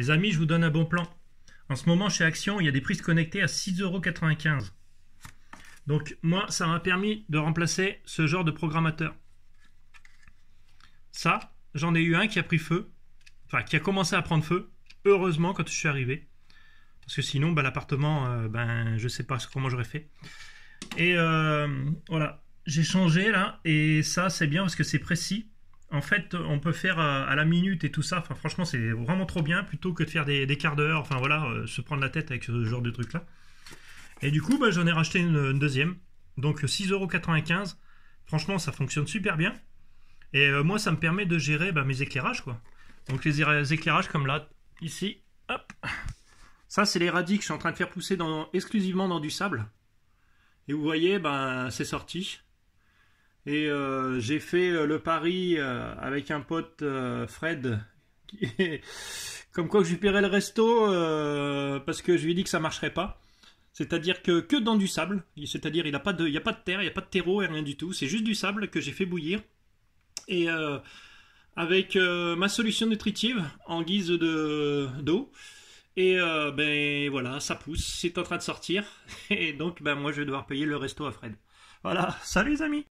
Les amis, je vous donne un bon plan. En ce moment, chez Action, il y a des prises connectées à 6,95€. Donc moi, ça m'a permis de remplacer ce genre de programmateur. Ça, j'en ai eu un qui a pris feu, enfin qui a commencé à prendre feu, heureusement quand je suis arrivé. Parce que sinon, bah, l'appartement, euh, ben, je ne sais pas comment j'aurais fait. Et euh, voilà, j'ai changé là, et ça c'est bien parce que c'est précis en fait, on peut faire à la minute et tout ça. Enfin, franchement, c'est vraiment trop bien plutôt que de faire des, quarts d'heure. Enfin, voilà, euh, se prendre la tête avec ce genre de truc là. Et du coup, bah, j'en ai racheté une, deuxième. Donc 6,95€. Franchement, ça fonctionne super bien. Et euh, moi, ça me permet de gérer bah, mes éclairages quoi. Donc les éclairages comme là, ici, hop. Ça, c'est les radis que je suis en train de faire pousser dans, exclusivement dans du sable. Et vous voyez, ben, c'est sorti. Et euh, j'ai fait euh, le pari euh, avec un pote Fred, comme quoi je lui paierais le resto parce que je lui ai dit que ça marcherait pas. C'est-à-dire que que dans du sable, c'est-à-dire il n'y a, pas de, il y a pas de terre, il n'y a pas de terreau et rien du tout, c'est juste du sable que j'ai fait bouillir. Et avec ma solution nutritive en guise de, d'eau, et ben voilà, ça pousse, c'est en train de sortir. Et donc ben moi je vais devoir payer le resto à Fred. Voilà, salut les amis